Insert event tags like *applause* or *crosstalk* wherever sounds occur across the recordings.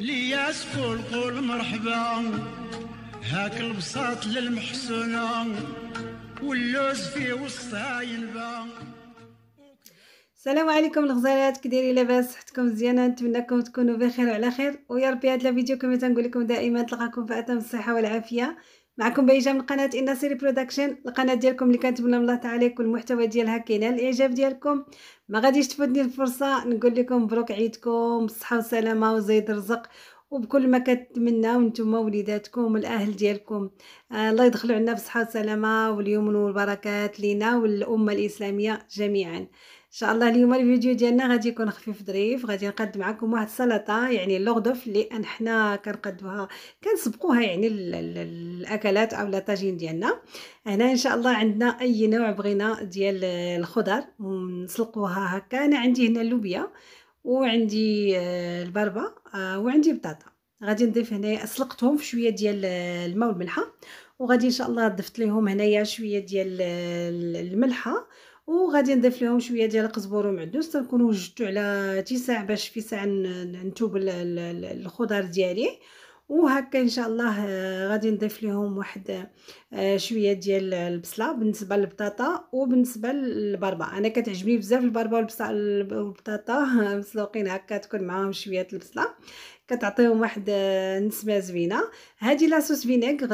مرحبا هاك البساط للمحسنة واللوز في وسطها ينبا السلام عليكم الغزالات كديري لاباس صحتكم مزيانه نتمنىكم تكونوا بخير وعلى خير ويا ربي هذا الفيديو كما تنقول لكم دائما تلقاكم في اتم الصحه والعافيه معكم بيجا من قناه النصيري برودكشن القناه ديالكم اللي كنتمنى من الله تعالى يكون المحتوى ديالها كينال الاعجاب ديالكم ما غاديش تفوتني الفرصه نقول لكم مبروك عيدكم بالصحه والسلامه وزيد الرزق وبكل ما كنتمناو نتوما وليداتكم والاهل ديالكم آه الله يدخلوا عنا بالصحه والسلامه واليمن والبركات لينا والامه الاسلاميه جميعا شاء الله اليوم الفيديو ديالنا غادي يكون خفيف ظريف غادي نقد معكم واحد السلطه يعني اللوغدوف اللي حنا كنقدوها كنسبقوها يعني الاكلات او الطاجين ديالنا هنا ان شاء الله عندنا اي نوع بغينا ديال الخضر نسلقوها هكا انا عندي هنا اللوبيا وعندي آه، البربه آه، وعندي بطاطا غادي نضيف هنايا سلقتهم في شويه ديال آه، الماء والملحه وغادي ان شاء الله ضفت لهم هنايا شويه ديال الملحه وغادي نضيف لهم شويه ديال القزبر ومعدوس تنكون وجدتو على تي باش في ساعه نتوب الخضر ديالي وهكا ان شاء الله آه، غادي نضيف لهم واحد آه، شويه ديال البصله بالنسبه للبطاطا وبالنسبه للبربه انا كتعجبني بزاف البربه والبطاطا *laughs* مسلوقين هكا تكون معاهم شويه البصله كتعطيهم واحد آه، نسمه زوينه هذه لاصوص فينيغ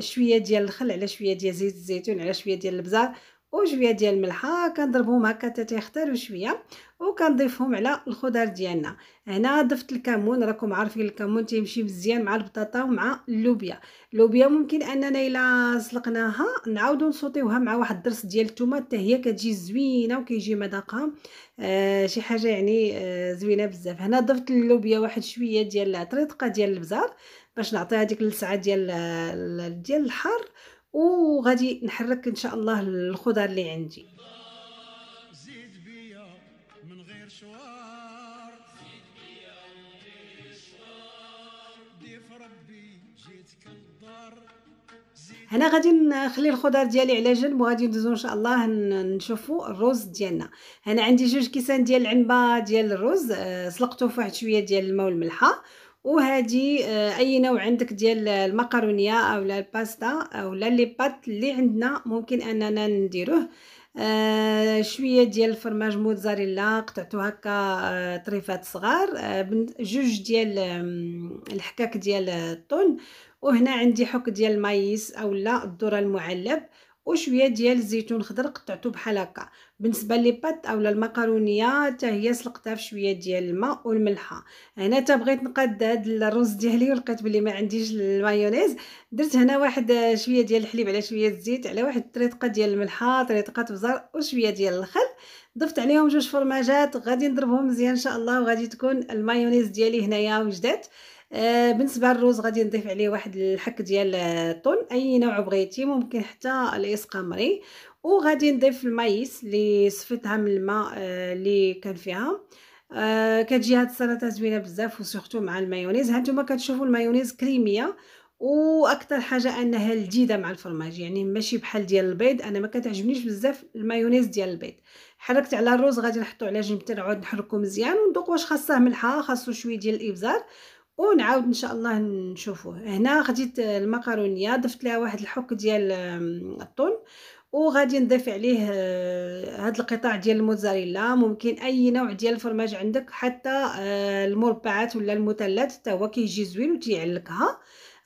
شويه ديال الخل على شويه ديال زيت الزيتون على شويه ديال البزار وجويه ديال الملحه كنضربهم هكا حتى تيختاروا شويه وكنضيفهم على الخضر ديالنا هنا ضفت الكمون راكم عارفين الكمون تيمشي مزيان مع البطاطا ومع اللوبيا اللوبيا ممكن اننا الا سلقناها نعاودو نسوطيوها مع واحد الدرس ديال الثومه حتى هي كتجي زوينه وكيجي مذاقها آه شي حاجه يعني آه زوينه بزاف هنا ضفت اللوبيا واحد شويه ديال طريطقه ديال البزار باش نعطيها ديك اللسعه ديال آه، ديال الحار وغادي نحرك ان شاء الله الخضر اللي عندي هنا غادي نخلي الخضر ديالي على جنب وغادي ندوزو ان شاء الله نشوفو الرز ديالنا هنا عندي جوج كيسان ديال العنبه ديال الرز آه، سلقته فواحد شويه ديال الماء والملحه وهذه آه، اي نوع عندك ديال المكرونيه او الباستا او لي بات اللي عندنا ممكن اننا نديروه آه شويه ديال الفرماج موتزاريلا قطعتو هكا آه طريفات صغار آه جوج ديال الحكاك ديال الطن وهنا عندي حك ديال المايس اولا الذره المعلب وشويه ديال الزيتون خضر قطعته بحال هكا بالنسبه لي بات اولا المكرونيه حتى هي سلقتها في شويه ديال الماء والملحه هنا تا بغيت نقاد هاد الرز ديالي ولقيت بلي ما عنديش المايونيز درت هنا واحد شويه ديال الحليب على شويه الزيت على واحد الطريقه ديال الملحه طريقه بزار وشويه ديال الخل ضفت عليهم جوج فرماجات غادي نضربهم مزيان ان شاء الله وغادي تكون المايونيز ديالي هنايا وجدات آه، بالنسبه للروز غادي نضيف عليه واحد الحك ديال الطن اي نوع بغيتي ممكن حتى قمري وغادي نضيف المايس اللي صفيتها من الماء آه، اللي كان فيها آه كتجي هاد السلطه زوينه بزاف وسورتو مع المايونيز هانتوما كتشوفوا المايونيز كريميه واكثر حاجه انها لذيذه مع الفرماج يعني ماشي بحال ديال البيض انا ما كتعجبنيش بزاف المايونيز ديال البيض حركت على الروز غادي نحطو على جنب تنعاود نحركو مزيان وندوق واش خاصه ملحه خاصو شويه ديال الابزار ونعاود ان شاء الله نشوفوه هنا خديت المكرونيه ضفت لها واحد الحك ديال الطون وغادي نضيف عليه آه، هاد القطاع ديال الموزاريلا ممكن اي نوع ديال الفرماج عندك حتى آه، المربعات ولا المثلث حتى هو كيجي زوين وتيعلكها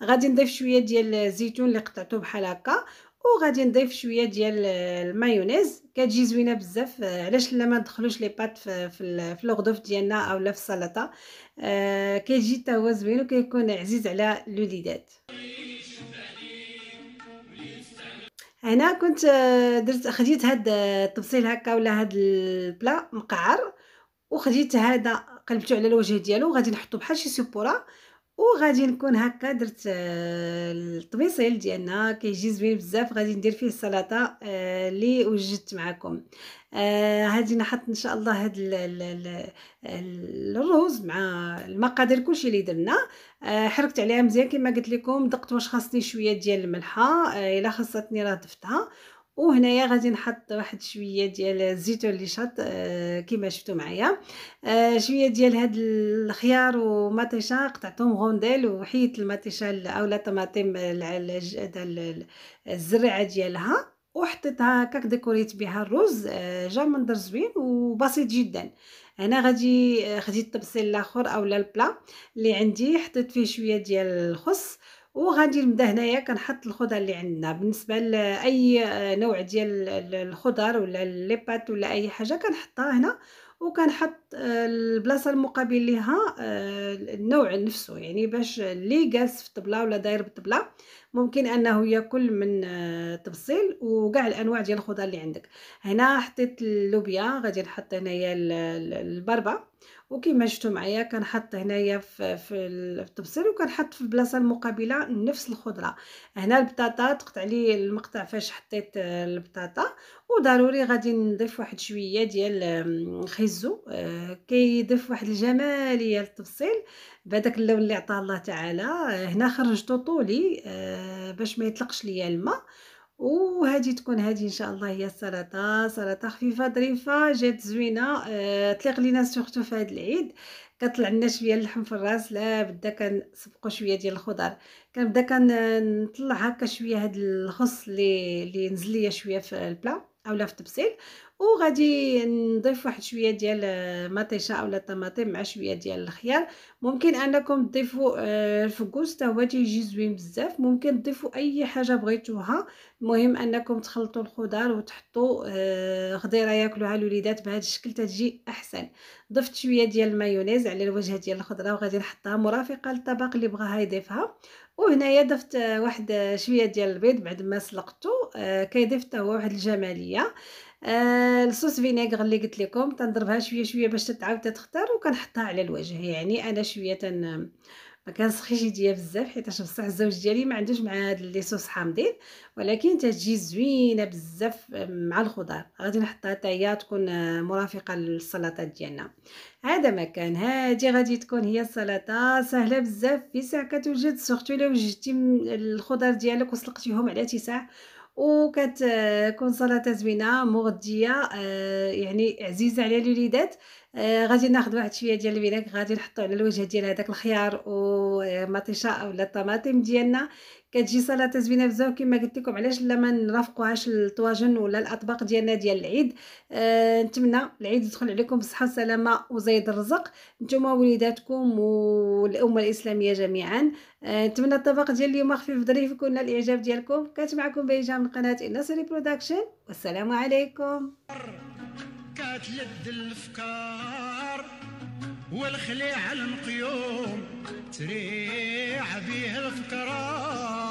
غادي نضيف شويه ديال الزيتون اللي قطعته بحال هكا وغادي نضيف شويه ديال المايونيز كتجي زوينه بزاف آه، علاش لا ما ندخلوش لي بات في في الغدوف ديالنا اولا في السلطه آه، كيجي حتى هو زوين وكيكون عزيز على الوليدات هنا كنت آه، درت خديت هاد التبصيل هكا ولا هاد البلا مقعر وخديت هذا قلبته على الوجه ديالو وغادي نحطو بحال شي سبوره وغادي نكون هكا درت آه، الطبيصيل ديالنا كيجي زوين بزاف غادي ندير فيه السلطه آه، اللي وجدت معكم غادي آه، نحط ان شاء الله هاد الرز مع المقادير كلشي اللي درنا حركت عليها مزيان كما قلت لكم دقت واش خاصني شويه ديال الملحه الا خاصتني راه ضفتها وهنايا غادي نحط واحد شويه ديال الزيتون اللي شط آه، كما شفتوا معايا آه، شويه ديال هاد الخيار ومطيشه قطعتهم غونديل وحيت المطيشه اولا طماطم الزريعه ديالها وحطيتها هكاك ديكوريت بها الرز آه، جا منظر زوين وبسيط جدا هنا غادي خديت الطبسيل الاخر اولا البلا اللي عندي حطيت فيه شويه ديال الخس وغادي نبدا هنايا كنحط الخضر اللي عندنا بالنسبه لاي نوع ديال الخضر ولا ليبات ولا اي حاجه كنحطها هنا وكنحط آه، البلاصه المقابل ليها آه، النوع نفسه يعني باش اللي جالس في الطبله ولا داير بالطبله ممكن انه ياكل من آه، تبصيل وكاع الانواع ديال الخضر اللي عندك هنا حطيت اللوبيا غادي نحط هنايا البربه وكما شفتوا معايا كنحط هنايا في, في التبصيل وكنحط في البلاصه المقابله نفس الخضره هنا البطاطا تقطع لي المقطع فاش حطيت البطاطا وضروري غادي نضيف واحد شويه ديال خيزو آه، كيضيف واحد الجماليه للتبصيل بهذاك اللون اللي عطاه الله تعالى آه، هنا خرجته طولي آه، باش ما يطلقش ليا الماء وهذه تكون هذه ان شاء الله هي السلطه سلطه خفيفه ظريفه جات زوينه أه تليق لينا سورتو في هذا العيد كطلع لنا شويه اللحم في الراس لا بدا كنسبقوا شويه ديال الخضر كنبدا كنطلع هكا شويه هاد الخص اللي اللي نزل ليا شويه في البلا اولا في التبسيل وغادي نضيف واحد شويه ديال آه، مطيشه اولا طماطم مع شويه ديال الخيار ممكن انكم تضيفوا آه، الفكوس حتى هو تيجي زوين بزاف ممكن تضيفوا اي حاجه بغيتوها المهم انكم تخلطوا الخضار وتحطوا خضيره آه، ياكلوها الوليدات بهذا الشكل تجي احسن ضفت شويه ديال المايونيز على الوجه ديال الخضره وغادي نحطها مرافقه للطبق اللي بغاها يضيفها وهنايا ضفت واحد شويه ديال البيض بعد ما سلقته آه، كيضيف حتى هو واحد الجماليه آه، الصوص فينيغر اللي قلت لكم تنضربها شويه شويه باش تتعاود تختار وكنحطها على الوجه يعني انا شويه تن ما كنسخيش يديا بزاف حيتاش بصح الزوج ديالي ما عندوش مع هاد لي صوص حامضين ولكن تجي زوينه بزاف آه، مع الخضار غادي نحطها حتى هي تكون آه، مرافقه للسلطات ديالنا هذا مكان هادي غادي تكون هي السلطه سهله بزاف في ساعه كتوجد سورتو الا وجدتي الخضار ديالك وسلقتيهم على تساع وكتكون آه، سلطه زوينه مغذيه يعني عزيزه على الوليدات آه، غادي ناخذ واحد شويه ديال الفينيغ غادي نحطو على الوجه ديال هذاك الخيار ومطيشه آه، ولا الطماطم ديالنا كتجي سلطه زوينه بزاف كما قلت لكم علاش لا ما نرافقوهاش الطواجن ولا الاطباق ديالنا ديال العيد آه نتمنى العيد يدخل عليكم بالصحه والسلامه وزيد الرزق نتوما وليداتكم والامه الاسلاميه جميعا آه نتمنى الطبق ديال اليوم خفيف ظريف يكون الاعجاب ديالكم كانت معكم بيجا من قناه النصري برودكشن والسلام عليكم كتلد الافكار والخليع المقيوم تريع بيه الفكرار